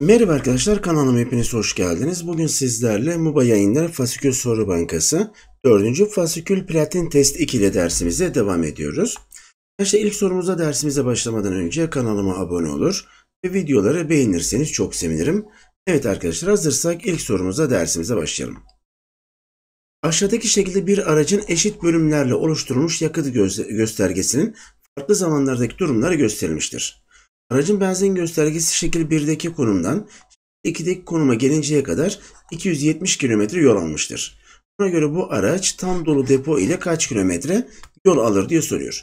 Merhaba arkadaşlar kanalıma hepiniz hoş geldiniz. Bugün sizlerle MUBA yayınları Fasikül Soru Bankası 4. Fasikül Platin Test 2 ile dersimize devam ediyoruz. İşte ilk sorumuza dersimize başlamadan önce kanalıma abone olur ve videoları beğenirseniz çok sevinirim. Evet arkadaşlar hazırsak ilk sorumuza dersimize başlayalım. Aşağıdaki şekilde bir aracın eşit bölümlerle oluşturulmuş yakıt göstergesinin farklı zamanlardaki durumları gösterilmiştir. Aracın benzin göstergesi şekil 1'deki konumdan 2'deki konuma gelinceye kadar 270 km yol almıştır. Buna göre bu araç tam dolu depo ile kaç kilometre yol alır diye soruyor.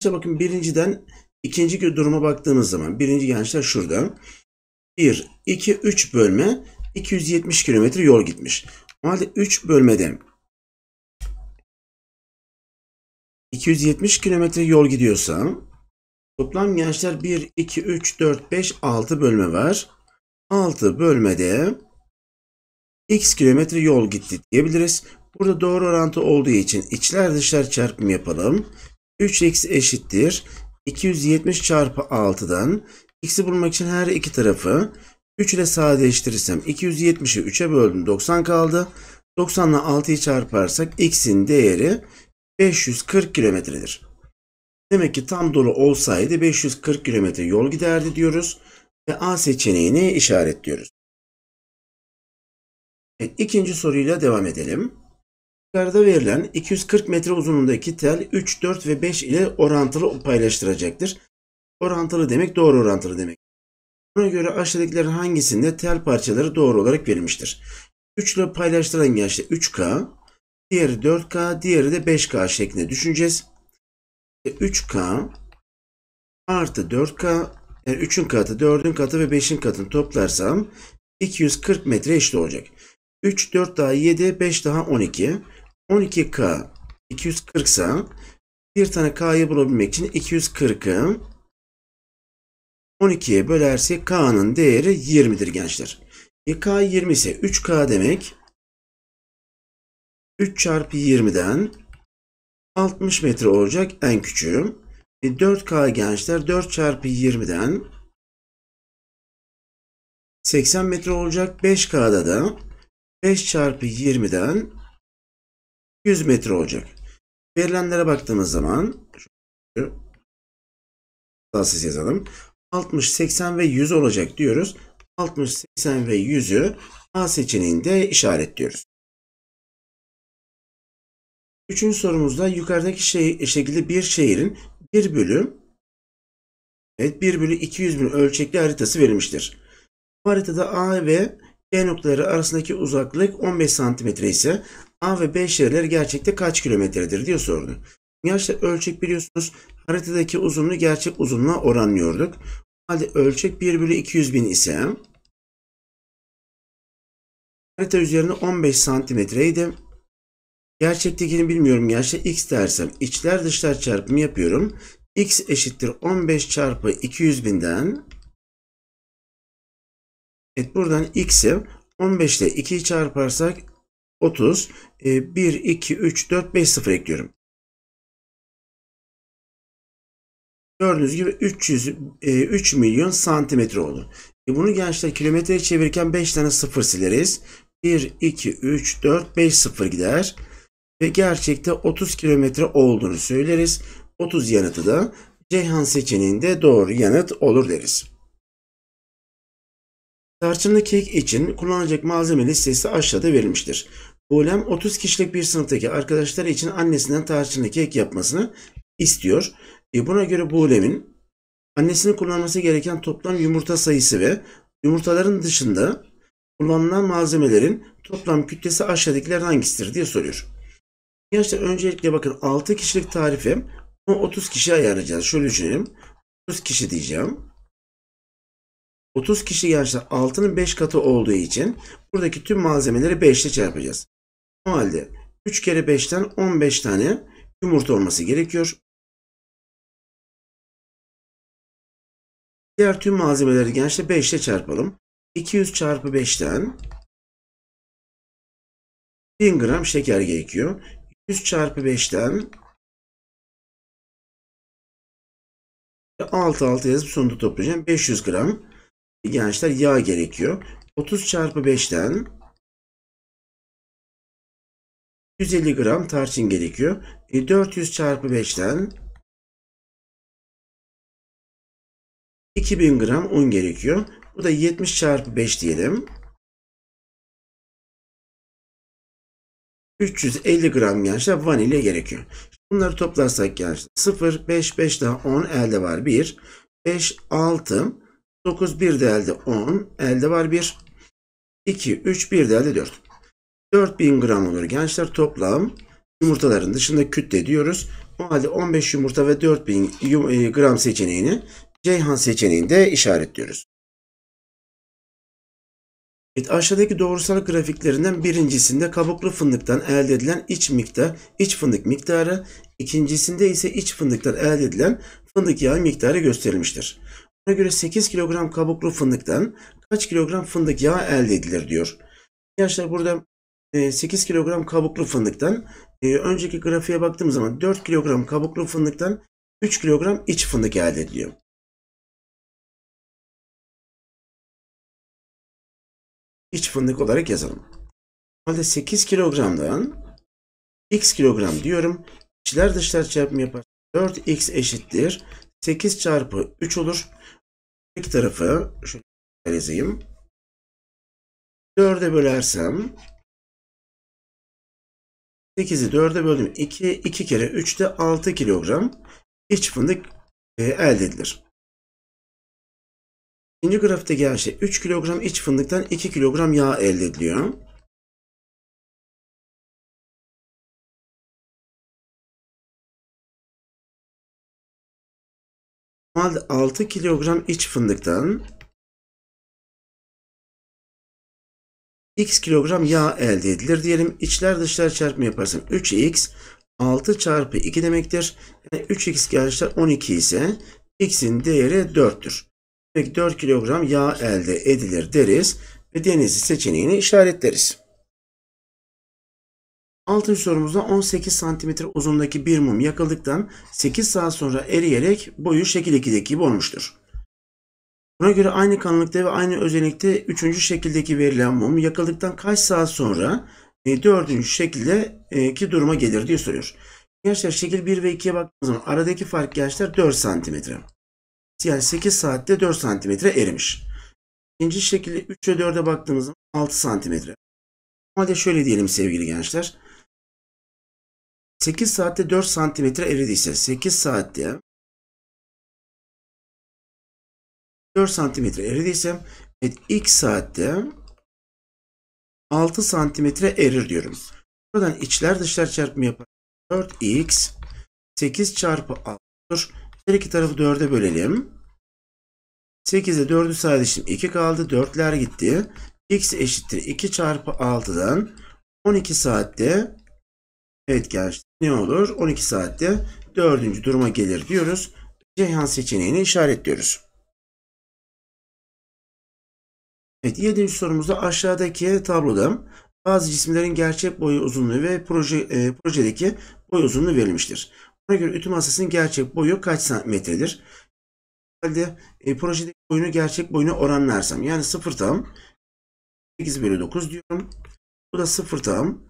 İşte bakın birinciden ikinci duruma baktığımız zaman birinci gençler şurada. 1, 2, 3 bölme 270 km yol gitmiş. O halde 3 bölmede 270 kilometre yol gidiyorsam toplam gençler 1, 2, 3, 4, 5, 6 bölme var. 6 bölmede x kilometre yol gitti diyebiliriz. Burada doğru orantı olduğu için içler dışlar çarpımı yapalım. 3x eşittir. 270 çarpı 6'dan x'i bulmak için her iki tarafı 3 ile sadeleştirirsem 270'i 3'e böldüm 90 kaldı. 90 ile 6'yı çarparsak x'in değeri 540 kilometredir. Demek ki tam dolu olsaydı 540 kilometre yol giderdi diyoruz ve A seçeneğini işaretliyoruz. E, ikinci soruyla devam edelim. Yukarıda verilen 240 metre uzunluğundaki tel 3, 4 ve 5 ile orantılı paylaştıracaktır. Orantılı demek doğru orantılı demek. Buna göre aşağıdakilerin hangisinde tel parçaları doğru olarak verilmiştir? 3 ile paylaştıran gençte 3K, Diğeri 4K, diğeri de 5K şeklinde düşüneceğiz. 3K e, artı 4K, yani 3'ün katı, 4'ün katı ve 5'in katını toplarsam 240 metre eşit olacak. 3, 4 daha 7, 5 daha 12. 12K 240 sa bir tane K'yı bulabilmek için 240'ı 12'ye bölersek K'nın değeri 20'dir gençler. E K 20 ise 3K demek 3 çarpı 20'den 60 metre olacak en küçüğüm. 4K e, gençler 4 çarpı 20'den 80 metre olacak. 5K'da da 5 çarpı 20'den 100 metre olacak. Verilenlere baktığımız zaman daha hatasız yazalım. 60, 80 ve 100 olacak diyoruz. 60, 80 ve 100'ü A seçeneğinde işaretliyoruz. Üçüncü sorumuzda yukarıdaki şey, şekilde bir şehrin bir bölü evet 1 bölü 200 bin ölçekli haritası verilmiştir. Bu haritada A ve B noktaları arasındaki uzaklık 15 santimetre ise A ve B şehirler gerçekte kaç kilometredir diye sordu. Gerçi ölçek biliyorsunuz haritadaki uzunluğu gerçek uzunluğa oranlıyorduk. O halde ölçek 1 bölü 200 bin ise harita üzerinde 15 santimetreydi. Gerçektekini bilmiyorum. Gerçi x dersem içler dışlar çarpımı yapıyorum. x eşittir 15 çarpı 200 binden. Evet buradan x'i 15 ile 2'yi çarparsak 30. 1, 2, 3, 4, 5, 0 ekliyorum. Gördüğünüz gibi 300, 3 e, milyon santimetre oldu. E, bunu gençler kilometreye çevirirken 5 tane sıfır sileriz. 1, 2, 3, 4, 5, 0 gider ve gerçekte 30 kilometre olduğunu söyleriz. 30 yanıtı da Ceyhan seçeneğinde doğru yanıt olur deriz. Tarçınlı kek için kullanılacak malzeme listesi aşağıda verilmiştir. Buğlem 30 kişilik bir sınıftaki arkadaşları için annesinden tarçınlı kek yapmasını istiyor. E buna göre Buğlem'in annesinin kullanması gereken toplam yumurta sayısı ve yumurtaların dışında kullanılan malzemelerin toplam kütlesi aşağıdakiler hangisidir diye soruyor. Gençler öncelikle bakın 6 kişilik tarifim. Ama 30 kişi ayarlayacağız. Şöyle düşünelim. 30 kişi diyeceğim. 30 kişi gençler 6'nın 5 katı olduğu için buradaki tüm malzemeleri 5 ile çarpacağız. O halde 3 kere 5'ten 15 tane yumurta olması gerekiyor. Diğer tüm malzemeleri gençler 5 ile çarpalım. 200 çarpı 5'ten 1000 gram şeker gerekiyor. 100 çarpı 5'ten 6 6 yazıp sonunda toplayacağım. 500 gram gençler yağ gerekiyor. 30 çarpı 5'ten 150 gram tarçın gerekiyor. 400 e, çarpı 5'ten 2000 gram un gerekiyor. Bu da 70 çarpı 5 diyelim. 350 gram gençler vanilya gerekiyor. Bunları toplarsak gençler 0, 5, 5 daha 10 elde var 1. 5, 6, 9, 1 de elde 10 elde var 1. 2, 3, 1 de elde 4. 4000 gram olur gençler toplam yumurtaların dışında kütle diyoruz. O halde 15 yumurta ve 4000 e, gram seçeneğini Ceyhan seçeneğinde işaretliyoruz. Evet, aşağıdaki doğrusal grafiklerinden birincisinde kabuklu fındıktan elde edilen iç miktar, iç fındık miktarı, ikincisinde ise iç fındıktan elde edilen fındık yağı miktarı gösterilmiştir. Buna göre 8 kilogram kabuklu fındıktan kaç kilogram fındık yağı elde edilir diyor. Arkadaşlar burada 8 e, kilogram kabuklu fındıktan e, önceki grafiğe baktığımız zaman 4 kilogram kabuklu fındıktan 3 kilogram iç fındık elde ediliyor. iç fındık olarak yazalım. Normalde 8 kilogramdan x kilogram diyorum. İçler dışlar çarpımı yapar. 4x eşittir. 8 çarpı 3 olur. İlk tarafı şöyle yazayım. 4'e bölersem 8'i 4'e böldüm. 2, 2 kere 3 de 6 kilogram iç fındık e, elde edilir. İkinci grafikte gelen şey 3 kilogram iç fındıktan 2 kilogram yağ elde ediliyor. Normalde 6 kilogram iç fındıktan x kilogram yağ elde edilir diyelim. İçler dışlar çarpımı yaparsam 3x 6 çarpı 2 demektir. Yani 3x gençler 12 ise x'in değeri 4'tür. 4 kilogram yağ elde edilir deriz ve denizi seçeneğini işaretleriz. Altın sorumuzda 18 cm uzunluğundaki bir mum yakıldıktan 8 saat sonra eriyerek boyu şekil 2'deki gibi olmuştur. Buna göre aynı kalınlıkta ve aynı özellikte 3. şekildeki verilen mum yakıldıktan kaç saat sonra 4. E, şekildeki e, duruma gelir diye soruyor. Gençler şekil 1 ve 2'ye baktığımız zaman aradaki fark gençler 4 santimetre. Yani 8 saatte 4 santimetre erimiş. İkinci şekilde 3 ve 4'e baktığımız zaman 6 santimetre. Hadi şöyle diyelim sevgili gençler. 8 saatte 4 santimetre eridiyse 8 saatte 4 santimetre eridiyse evet, ilk saatte 6 santimetre erir diyorum. Buradan içler dışlar çarpımı yapar. 4x 8 çarpı 6'dır. Her iki tarafı 4'e bölelim. 8'e 4'ü sadeleştirdim. 2 kaldı. 4'ler gitti. X eşittir 2 çarpı 6'dan 12 saatte evet gençler ne olur? 12 saatte 4. duruma gelir diyoruz. Ceyhan seçeneğini işaretliyoruz. Evet 7. sorumuzda aşağıdaki tabloda bazı cisimlerin gerçek boyu uzunluğu ve proje, e, projedeki boy uzunluğu verilmiştir. Buna göre ütü masasının gerçek boyu kaç santimetredir? Halde e, projedeki boyunu gerçek boyuna oranlarsam yani 0 tam 8 bölü 9 diyorum. Bu da 0 tam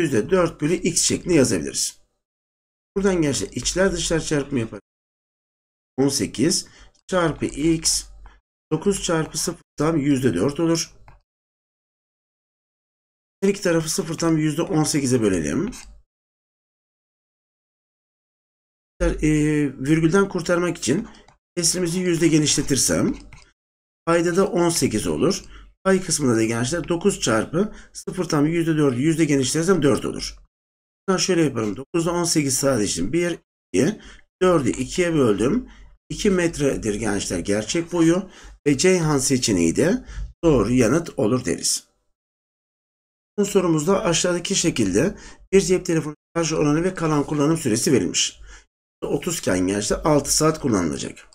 %4 bölü x şeklinde yazabiliriz. Buradan gençler içler dışlar çarpımı yaparız. 18 çarpı x 9 çarpı 0 tam %4 olur. Her iki tarafı 0 tam %18'e bölelim. e, virgülden kurtarmak için kesrimizi yüzde genişletirsem payda da 18 olur. Pay kısmında da gençler 9 çarpı 0 tam 4 yüzde genişletirsem 4 olur. Buradan şöyle yapalım. 9 18 sadece 1, 2, 4'ü 2'ye böldüm. 2 metredir gençler gerçek boyu ve Ceyhan seçeneği de doğru yanıt olur deriz. Bu sorumuzda aşağıdaki şekilde bir cep telefonu şarj oranı ve kalan kullanım süresi verilmiş. 30 iken gençler 6 saat kullanılacak.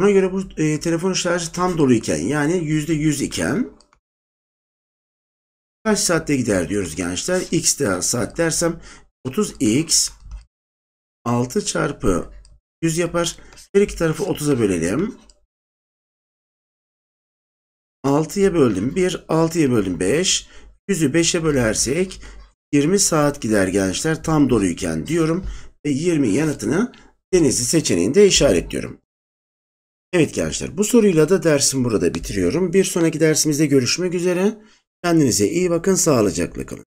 Buna göre bu e, telefon şarjı tam doluyken yani %100 iken kaç saatte gider diyoruz gençler. X de saat dersem 30x 6 çarpı 100 yapar. Her iki tarafı 30'a bölelim. 6'ya böldüm 1, 6'ya böldüm 5. 100'ü 5'e bölersek 20 saat gider gençler tam doğruyken diyorum ve 20 yanıtını denizli seçeneğinde işaretliyorum. Evet gençler bu soruyla da dersim burada bitiriyorum. Bir sonraki dersimizde görüşmek üzere. Kendinize iyi bakın sağlıcakla kalın.